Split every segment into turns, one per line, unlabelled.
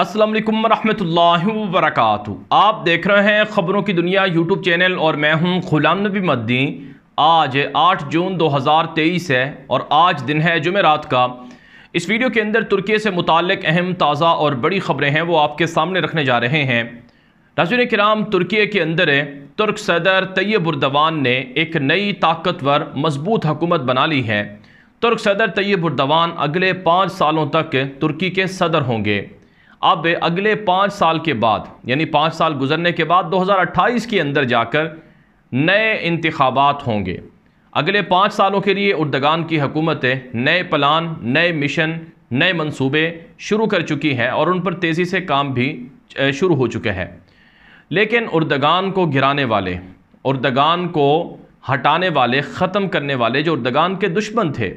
असलम वालेकुम वरक आप देख रहे हैं ख़बरों की दुनिया यूट्यूब चैनल और मैं हूं गुलाम नबी मद्दी आज 8 जून 2023 है और आज दिन है जुमेरात का इस वीडियो के अंदर तुर्की से मुतक अहम ताज़ा और बड़ी ख़बरें हैं वो आपके सामने रखने जा रहे हैं नाजुन कराम तुर्की के अंदर तुर्क सदर तैयब उर्दवान ने एक नई ताकतवर मजबूत हकूमत बना ली है तुर्क सदर तैयब उर्दवान अगले पाँच सालों तक तुर्की के सदर होंगे अब अगले पाँच साल के बाद यानी पाँच साल गुजरने के बाद 2028 के अंदर जाकर नए इंतबात होंगे अगले पाँच सालों के लिए उर्दगान की हकूमतें नए प्लान नए मिशन नए मंसूबे शुरू कर चुकी हैं और उन पर तेज़ी से काम भी शुरू हो चुके हैं लेकिन उर्दगान को गिराने वाले उर्दगान को हटाने वाले ख़त्म करने वाले जो उर्दगान के दुश्मन थे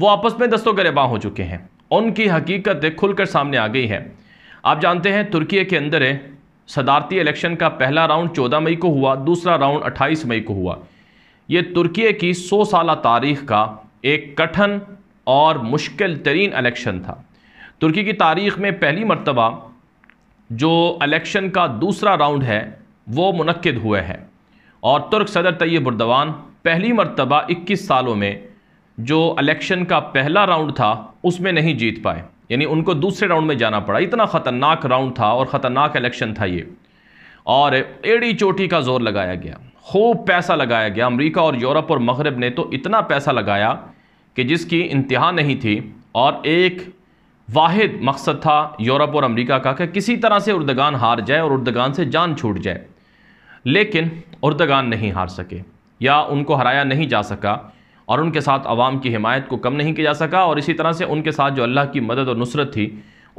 वो आपस में दस्तों गरेबा हो चुके हैं उनकी हकीकत खुलकर सामने आ गई है आप जानते हैं तुर्की के अंदर है सदारती इलेक्शन का पहला राउंड 14 मई को हुआ दूसरा राउंड 28 मई को हुआ ये तुर्की की 100 साल तारीख का एक कठिन और मुश्किल तरीन इलेक्शन था तुर्की की तारीख में पहली मरतबा जो इलेक्शन का दूसरा राउंड है वो मनद हुए हैं और तुर्क सदर तैयब उर्दवान पहली मरतबा 21 सालों में जो इलेक्शन का पहला राउंड था उसमें नहीं जीत पाए यानी उनको दूसरे राउंड में जाना पड़ा इतना ख़तरनाक राउंड था और ख़तरनाक इलेक्शन था ये और एड़ी चोटी का जोर लगाया गया खूब पैसा लगाया गया अमेरिका और यूरोप और मगरब ने तो इतना पैसा लगाया कि जिसकी इंतहा नहीं थी और एक वाद मकसद था यूरोप और अमेरिका का कि किसी तरह से उर्दगान हार जाए और उर्दगान से जान छूट जाए लेकिन उर्दगान नहीं हार सके या उनको हराया नहीं जा सका और उनके साथ आवाम की हिमायत को कम नहीं किया जा सका और इसी तरह से उनके साथ जो अल्लाह की मदद और नुसरत थी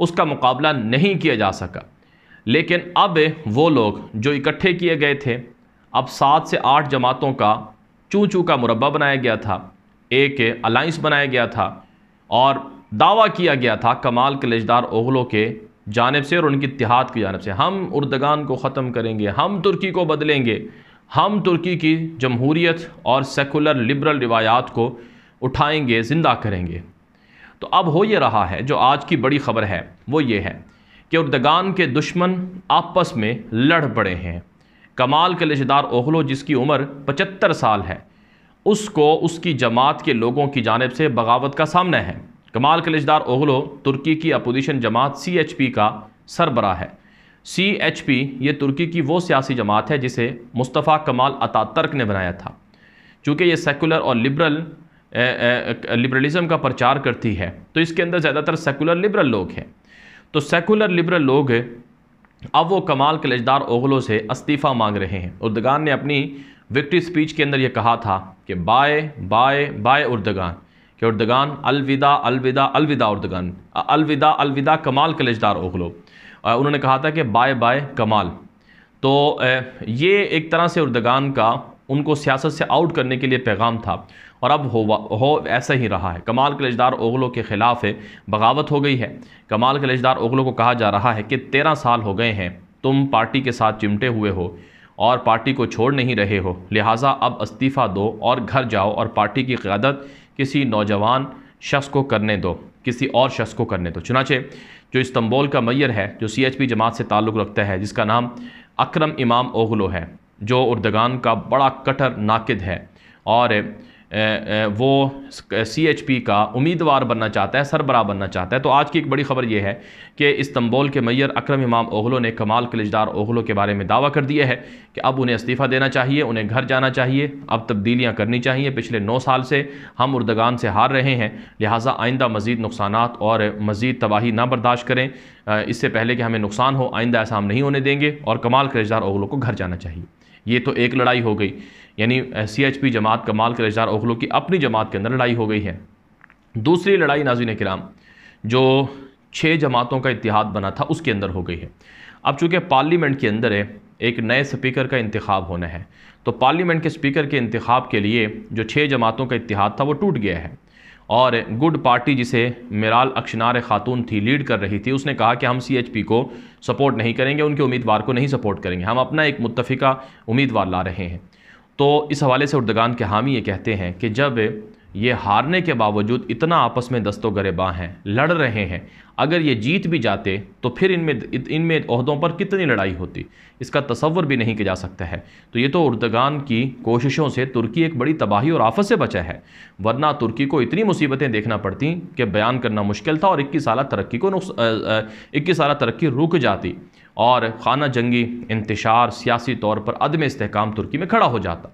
उसका मुकाबला नहीं किया जा सका लेकिन अब वो लोग जो इकट्ठे किए गए थे अब सात से आठ जमातों का चू चू का मुरबा बनाया गया था एक अलाइंस बनाया गया था और दावा किया गया था कमाल कलेजदार ओगलों के जानब से और उनकी इतिहाद की जानब से हम उर्दगान को ख़त्म करेंगे हम तुर्की को बदलेंगे हम तुर्की की जमहूरीत और सेकुलर लिबरल रिवायात को उठाएंगे ज़िंदा करेंगे तो अब हो ये रहा है जो आज की बड़ी खबर है वो ये है कि उर्दगान के दुश्मन आपस में लड़ पड़े हैं कमाल लिशेदार ओहलो जिसकी उम्र पचहत्तर साल है उसको उसकी जमात के लोगों की जानब से बगावत का सामना है कमाल कलेजदार ओहलो तुर्की की अपोजिशन जमात सी एच पी का सरबरा है सी एच पी ये तुर्की की वो सियासी जमात है जिसे मुस्तफ़ा कमाल अतातर्क ने बनाया था चूँकि ये सेकुलर और लिबरल लिबरलिज़म का प्रचार करती है तो इसके अंदर ज़्यादातर सेकुलर लिबरल लोग हैं तो सेकुलर लिबरल लोग अब वो कमाल कलेजदार ओगलों से इस्तीफ़ा मांग रहे हैं उर्दगान ने अपनी विक्ट्री स्पीच के अंदर ये कहा था कि बाय बाय बाय उर्दगान कि उर्दगान अलविदा अलविदा अलविदा उर्दगान अलविदा अलविदा कमाल कलेजदार ओगलो उन्होंने कहा था कि बाय बाय कमाल तो ये एक तरह से उर्दगान का उनको सियासत से आउट करने के लिए पैगाम था और अब हो हो ऐसा ही रहा है कमाल कलेजदार ओगलों के ख़िलाफ़ बगावत हो गई है कमाल कलेजदार ओगलों को कहा जा रहा है कि तेरह साल हो गए हैं तुम पार्टी के साथ चिमटे हुए हो और पार्टी को छोड़ नहीं रहे हो लिहाजा अब इस्तीफ़ा दो और घर जाओ और पार्टी की क़्यादत किसी नौजवान शख्स को करने दो किसी और शख्स को करने दो चुनाचे जो इस्तंबोल का मैयर है जो सी एच पी जमात से ताल्लुक़ रखता है जिसका नाम अक्रम इमाम ओगलो है जो उर्दगान का बड़ा कटर नाकद है और वो सी का उम्मीदवार बनना चाहता है सरबरा बनना चाहता है तो आज की एक बड़ी खबर यह है कि इस्तंबोल के मैयर अक्रम इमाम ओहलो ने कमाल कलिजदार ओहलो के बारे में दावा कर दिया है कि अब उन्हें इस्तीफ़ा देना चाहिए उन्हें घर जाना चाहिए अब तब्दीलियाँ करनी चाहिए पिछले नौ साल से हम उर्दगान से हार रहे हैं लिहाजा आइंदा मज़ीद नुकसान और मज़ीद तबाही ना बर्दाश्त करें इससे पहले कि हमें नुकसान हो आइंदा ऐसा हम नहीं होने देंगे और कमाल कलिजदार ओहलो को घर जाना चाहिए ये तो एक लड़ाई हो गई यानी सी एच पी जमात कमाल कलेजदार ओखलो की अपनी जमात के अंदर लड़ाई हो गई है दूसरी लड़ाई नाजीन कराम जो छः जमातों का इतिहाद बना था उसके अंदर हो गई है अब चूँकि पार्लीमेंट के अंदर है एक नए स्पीकर का इंतखब होना है तो पार्लीमेंट के स्पीकर के इंतखब के लिए जो छः जमातों का इतिहाद था वो टूट गया है और गुड पार्टी जिसे मिराल अक्षनार खातून थी लीड कर रही थी उसने कहा कि हम सी एच पी को सपोर्ट नहीं करेंगे उनके उम्मीदवार को नहीं सपोर्ट करेंगे हम अपना एक मुतफ़ा उम्मीदवार ला रहे हैं तो इस हवाले से उर्दगान के हामी ये कहते हैं कि जब ये हारने के बावजूद इतना आपस में दस्तो गरेबा हैं लड़ रहे हैं अगर ये जीत भी जाते तो फिर इनमें इनमें अहदों पर कितनी लड़ाई होती इसका तस्वर भी नहीं किया जा सकता है तो ये तो उर्दगान की कोशिशों से तुर्की एक बड़ी तबाही और आफत से बचा है वरना तुर्की को इतनी मुसीबतें देखना पड़ती कि बयान करना मुश्किल था और इक्कीस साल तरक्की को इक्कीस साल तरक्की रुक जाती और खाना जंगी इंतशार सियासी तौर पर अदम इसकाम तुर्की में खड़ा हो जाता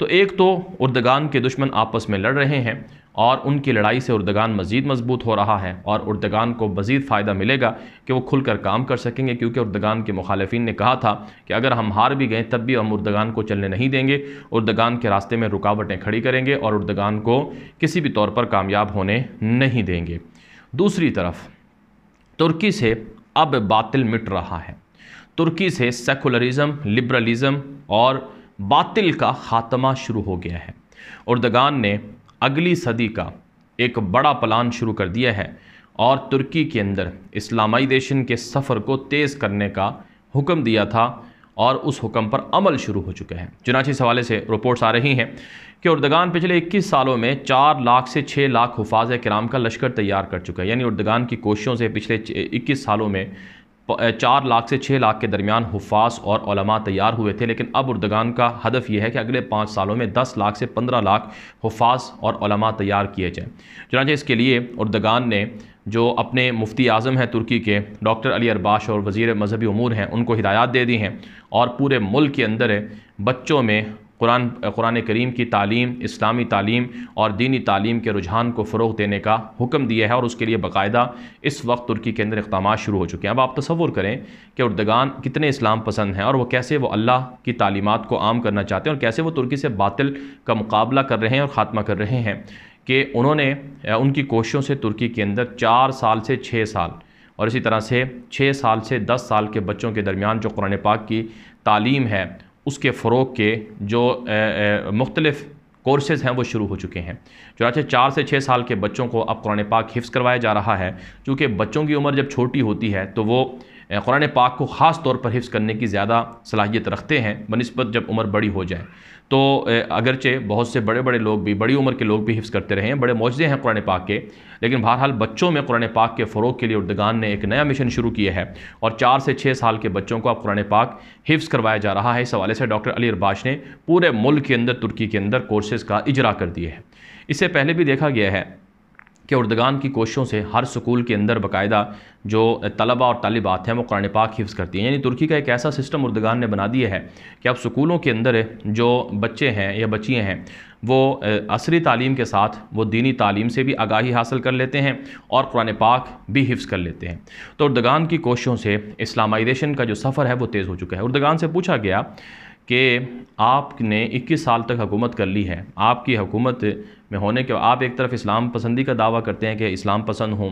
तो एक तो उर्दगान के दुश्मन आपस में लड़ रहे हैं और उनकी लड़ाई से उर्दगान मज़ीद मजबूत हो रहा है और उर्दगान को मज़ीद फ़ायदा मिलेगा कि वो खुल कर काम कर सकेंगे क्योंकि उर्दगान के मुखालफन ने कहा था कि अगर हम हार भी गए तब भी हम उर्दगान को चलने नहीं देंगे उर्दगान के रास्ते में रुकावटें खड़ी करेंगे और उर्दगान को किसी भी तौर पर कामयाब होने नहीं देंगे दूसरी तरफ तुर्की से अब बातिल मिट रहा है तुर्की से सेकुलरिज्म लिबरलिज्म और बातिल का खात्मा शुरू हो गया है उर्दगान ने अगली सदी का एक बड़ा प्लान शुरू कर दिया है और तुर्की के अंदर इस्लामाइजेशन के सफ़र को तेज़ करने का हुक्म दिया था और उस हुक्म पर अमल शुरू हो चुका है चुनाची सवाले से रिपोर्ट्स आ रही हैं कि उर्दगान पिछले 21 सालों में 4 लाख से 6 लाख हफाज कराम का लश्कर तैयार कर चुका है यानी उर्दगान की कोशिशों से पिछले 21 सालों में चार लाख से छः लाख के दरमियान हफास और तैयार हुए थे लेकिन अब उर्दगान का हदफ यह है कि अगले पाँच सालों में दस लाख से पंद्रह लाख हफास और तैयार किए जाएँ चुनाचे इसके लिए उर्दगान ने जो अपने मुफ्ती आज़म हैं तुर्की के डॉक्टर अली अरबाश और वज़ी मजहबी अमूर हैं उनको हिदायत दे दी हैं और पूरे मुल्क के अंदर बच्चों में कुरान कुरान करीम की तालीम इस्लामी तालीम और दीनी तालीम के रुझान को फ़रोग देने का हुक्म दिया है और उसके लिए बाकायदा इस वक्त तुर्की के अंदर इकदाम शुरू हो चुके हैं अब आप तस्वुर करें कि उर्दगान कितने इस्लाम पसंद हैं और वह कैसे वो अल्लाह की तालीमत को आम करना चाहते हैं और कैसे वो तुर्की से बातिल का मुकाबला कर रहे हैं और ख़ात्मा कर रहे हैं कि उन्होंने उनकी कोशिशों से तुर्की के अंदर चार साल से छः साल और इसी तरह से छः साल से दस साल के बच्चों के दरमियान जो कुरान पाक की तालीम है उसके फ़रोग के जो मुख्तलिफ़ कोर्सेज़ हैं वो शुरू हो चुके हैं चुनाचे चार से छः साल के बच्चों को अब कुरान पाक हिफ्स करवाया जा रहा है क्योंकि बच्चों की उम्र जब छोटी होती है तो वो कुरान पाक को ख़ास तौर पर हिफ्स करने की ज़्यादा सलाहियत रखते हैं बनस्बत जब उम्र बड़ी हो जाए तो अगरचे बहुत से बड़े बड़े लोग भी बड़ी उम्र के लोग भी हिफ्ज़ करते रहे हैं बड़े मौजे हैं कुरान पाक के लेकिन बहरहाल बच्चों में कुरान पाक के फ़रोग के लिए उर्दगान ने एक नया मिशन शुरू किया है और चार से छः साल के बच्चों को अब कुरान पाक हिफ़्स करवाया जा रहा है इस हवाले से डॉक्टर अली अरबाश ने पूरे मुल्क के अंदर तुर्की के अंदर कोर्सेज़ का इजरा कर दिए है इससे पहले भी देखा गया है के उर्दगान की कोशिशों से हर स्कूल के अंदर बाकायदा जो तलबा और तलबात हैं वो कुरान पाक हिफ्ज़ करती हैं यानी तुर्की का एक ऐसा सिस्टम उर्दगान ने बना दिया है कि अब स्कूलों के अंदर जो बच्चे हैं या बच्चियाँ हैं वो असरी तालीम के साथ वो दीनी तालीम से भी आगाही हासिल कर लेते हैं और कुरान पाक भी हिफ्ज़ कर लेते हैं तो उर्दगान की कोशिशों से इस्लामाइजेशन का जो सफ़र है वो तेज़ हो चुका है उर्दगान से पूछा गया कि आपने 21 साल तक हुकूमत कर ली है आपकी हुकूमत में होने के आप एक तरफ इस्लाम पसंदी का दावा करते हैं कि इस्लाम पसंद हों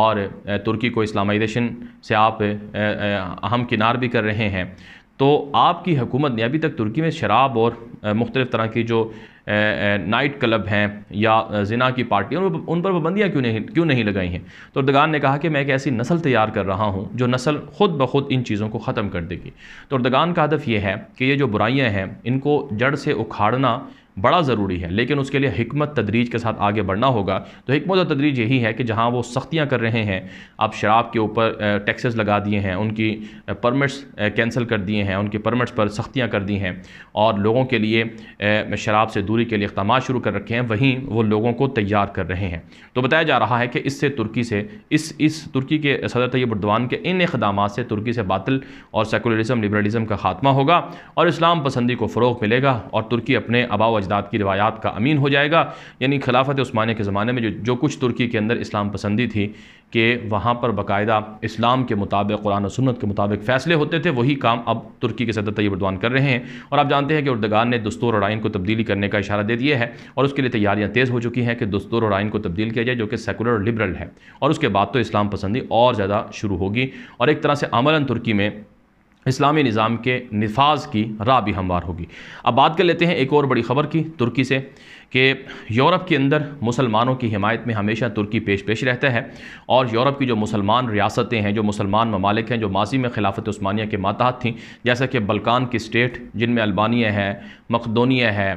और तुर्की को इस्लामाइजेशन से आप अहम किनार भी कर रहे हैं तो आपकी हुकूमत ने अभी तक तुर्की में शराब और मुख्तलिफ़ तरह की जो नाइट क्लब हैं या जिना की पार्टी उन पर पाबंदियाँ क्यों नहीं क्यों नहीं लगाई हैं तो उर्दगान ने कहा कि मैं एक ऐसी नस्ल तैयार कर रहा हूँ जो नस्ल ख़ुद ब खुद इन चीज़ों को ख़त्म कर देगी तो उर्दगान का हदफ ये है कि ये जो बुराइयाँ हैं इनको जड़ से उखाड़ना बड़ा ज़रूरी है लेकिन उसके लिए हमत तदरीज के साथ आगे बढ़ना होगा तो हमत और तदरीज यही है कि जहाँ वो सख्तियाँ कर रहे हैं आप शराब के ऊपर टैक्सेस लगा दिए हैं उनकी परमिट्स कैंसिल कर दिए हैं उनके परमिट्स पर सख्तियाँ कर दी हैं और लोगों के लिए शराब से दूरी के लिए इकदाम शुरू कर रखे हैं वहीं वो लोगों को तैयार कर रहे हैं तो बताया जा रहा है कि इससे तुर्की से इस इस तुर्की के सदर तैयब उर्दवान के इन इकदाम से तुर्की से बातल और सेकुलरिज़म लिबरलिज़म का खात्मा होगा और इस्लाम पसंदी को फ़रोग मिलेगा और तुर्की अपने अबाव अजदाद की रवायात का अमीन हो जाएगा यानी खिलाफत स्मान के ज़माने में जो जो कुछ तुर्की के अंदर इस्लाम पसंदी थी कि वहाँ पर बाकायदा इस्लाम के मुताबिक कुरान सुनत सुन्नत के मुताबिक फ़ैसले होते थे वही काम अब तुर्की के सदर तैयब उद्वान कर रहे हैं और आप जानते हैं कि उर्दगान ने दस्तूर और आइन को तब्दीली करने का इशारा दे दिया है और उसके लिए तैयारियाँ तेज़ हो चुकी हैं कि दस्तूर और आइन को तब्दील किया जाए जो कि सेकुलर और लिबरल है और उसके बाद तो इस्लाम पसंदी और ज़्यादा शुरू होगी और एक तरह से अमला तुर्की में इस्लामी निज़ाम के नफाज की राह भी हमवार होगी अब बात कर लेते हैं एक और बड़ी ख़बर की तुर्की से कि यूरोप के अंदर मुसलमानों की हमायत में हमेशा तुर्की पेश पेश रहता है और यूरोप की जो मुसलमान रियासतें हैं जो मुसलमान ममालिक हैं जो माजी में खिलाफत स्मानिया के मातहत थी जैसा कि बल्कान की स्टेट जिनमें अल्बानिया है मकदोनिया है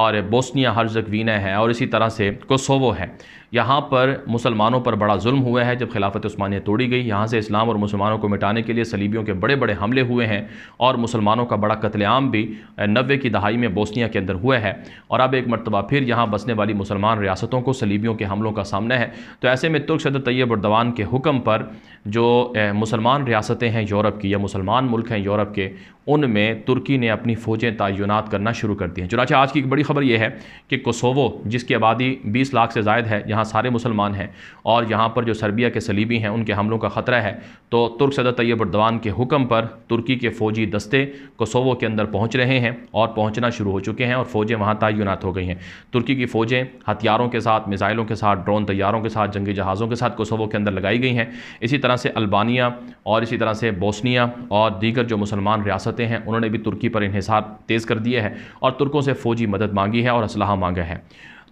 और बोस्निया हर्जकवीना है और इसी तरह से कोसोवो है यहाँ पर मुसलमानों पर बड़ा जुल्म हुआ है जब खिलाफत स्मानिया तोड़ी गई यहाँ से इस्लाम और मुसलमानों को मिटाने के लिए सलीबियों के बड़े बड़े हमले हुए हैं और मुसलमानों का बड़ा कत्लेआम भी नबे की दहाई में बोस्निया के अंदर हुआ है और अब एक मरतबा फिर यहाँ बसने वाली मुसलमान रियासतों को सलीबियों के हमलों का सामना है तो ऐसे में तुर्क सदर तैयब उर्दवान के हुक्म पर जो मुसलमान रियासतें हैं यूरोप की या मुसलमान मुल्क हैं यूरोप के उनमें तुर्की ने अपनी फ़ौजें तयनत करना शुरू कर दी हैं चुनाचे आज की एक बड़ी खबर यह है कि कोसोवो जिसकी आबादी बीस लाख से जायद है यहाँ सारे मुसलमान हैं और यहाँ पर जो सर्बिया के सलीबी हैं उनके हमलों का ख़तरा है तो तुर्क सदर तैयब अरदवान के हुक्म पर तुर्की के फ़ौजी दस्ते कोसोवो के अंदर पहुँच रहे हैं और पहुँचना शुरू हो चुके हैं और फ़ौजें वहाँ तयनत हो गई हैं तुर्की की फ़ौजें हथियारों के साथ मिज़ाइलों के साथ ड्रोन तैयारों के साथ जंगी जहाज़ों के साथ कोसोवो के अंदर लगाई गई हैं इसी तरह से अल्बानिया और इसी तरह से बोस्निया और दीगर जो मुसलमान रियासतें हैं उन्होंने भी तुर्की पर इहिसार तेज़ कर दिए हैं और तुर्कों से फ़ौजी मदद मांगी है और असलाह मांगा है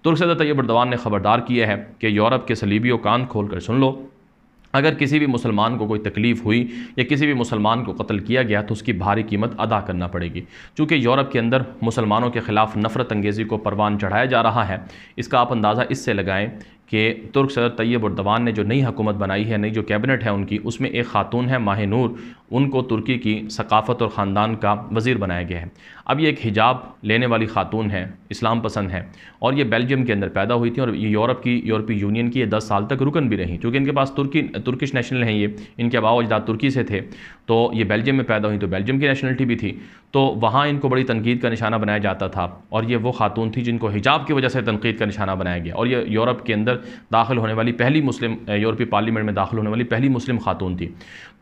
तुर्क सदर तैयब अरदवान ने खबरदार किया है कि यूरोप के सलीबियों कान खोल कर सुन लो अगर किसी भी मुसलमान को कोई तकलीफ़ हुई या किसी भी मुसलमान को कत्ल किया गया तो उसकी भारी कीमत अदा करना पड़ेगी चूँकि यूरोप के अंदर मुसलमानों के ख़िलाफ़ नफ़रत अंगेज़ी को परवान चढ़ाया जा रहा है इसका आप अंदाज़ा इससे लगाएं कि तुर्क सदर तैयब उर्दवान ने जो नई हुकूमत बनाई है नई जो कैबिनेट है उनकी उसमें एक खातून है माह नूर उनको तुर्की की सकाफ़त और ख़ानदान का वज़ीर बनाया गया है अब ये एक हिजाब लेने वाली खातून है इस्लाम पसंद है और ये बेल्जियम के अंदर पैदा हुई थी और ये यूरोप की यूरोपीय यूनियन की ये दस साल तक रुकन भी रही चूँकि इनके पास तुर्की तुर्किश नेशनल हैं ये इनके अबाव अजदाद तुर्की से थे तो ये बेल्जियम में पैदा हुई तो बेल्जियम की नेशनलिटी भी थी तो वहाँ इनको बड़ी तनकीद का निशाना बनाया जाता था और ये वो खातून थी जिनको हिजाब की वजह से तनकीद का निशाना बनाया गया और ये यूरोप के अंदर दाखिल होने वाली पहली मुस्लिम यूरोपीय पार्लियामेंट में दाखिल होने वाली पहली मुस्लिम खातून थी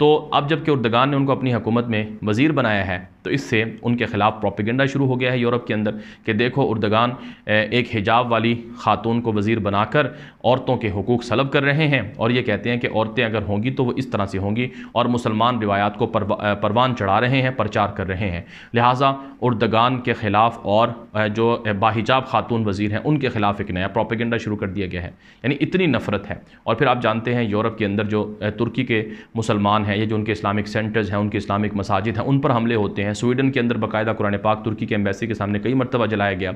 तो अब जबकि उर्दगान ने उनको अपनी हुकूमत में वज़ीर बनाया है तो इससे उनके ख़िलाफ़ प्रोपिगेंडा शुरू हो गया है यूरोप के अंदर कि देखो उर्दगान एक हिजाब वाली खातून को वज़ीर बनाकर औरतों के हकूक़ सलब कर रहे हैं और ये कहते हैं कि औरतें अगर होंगी तो वो इस तरह से होंगी और मुसलमान रिवायात को परवान चढ़ा रहे हैं प्रचार कर रहे हैं लिहाजा उर्दगान के ख़िलाफ़ और जो बाहिजाब खातून वज़ीर हैं उनके ख़िलाफ़ एक नया प्रोपेगेंडा शुरू कर दिया गया है यानी इतनी नफ़रत है और फिर आप जानते हैं यूरोप के अंदर जो तुर्की के मुसलमान हैं या जो उनके इस्लामिक सेंटर्स हैं उनके इस्लामिक मसाजिद हैं उन पर हमले होते हैं स्वीडन के अंदर बाकायदा कुरान पाक तुर्की के एम्बेसी के सामने कई मरतबा जलाया गया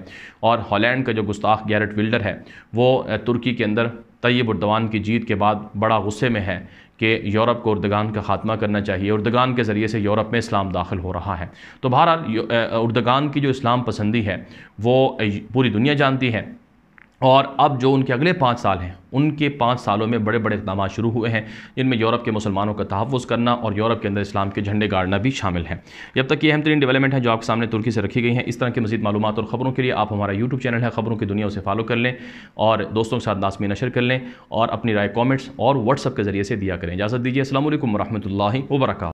और हॉलैंड का जो गुस्ताख गैरट विल्डर है वो तुर्की के अंदर तयब उर्दवान की जीत के बाद बड़ा गुस्से में है कि यूरोप को उर्दगान का खात्मा करना चाहिए उर्दगान के ज़रिए से यूरोप में इस्लाम दाखिल हो रहा है तो बहरहाल उर्दगान की जो इस्लाम पसंदी है वो पूरी दुनिया जानती है और अब जो उनके अगले पाँच साल हैं उनके पाँच सालों में बड़े बड़े इकदाम शुरू हुए हैं जिनमें यूरोप के मुसलमानों का तहफ़ करना और यूरोप के अंदर इस्लाम के झंडे गाड़ना भी शामिल है जब तक ये अहम तरीन डेवलपमेंट है जो आपके सामने तुर्की से रखी गई हैं इस तरह की मजीद मालूम और ख़बरों के लिए आप हमारा यूट्यूब चैनल है ख़बरों की दुनिया उसे फॉलो कर लें और दोस्तों के साथ लाजमी नशर कर लें और अपनी राय कॉमेंट्स और व्हाट्सअप के ज़रिए से दिया करें इजाज़त दीजिए असल वरहमल वर्क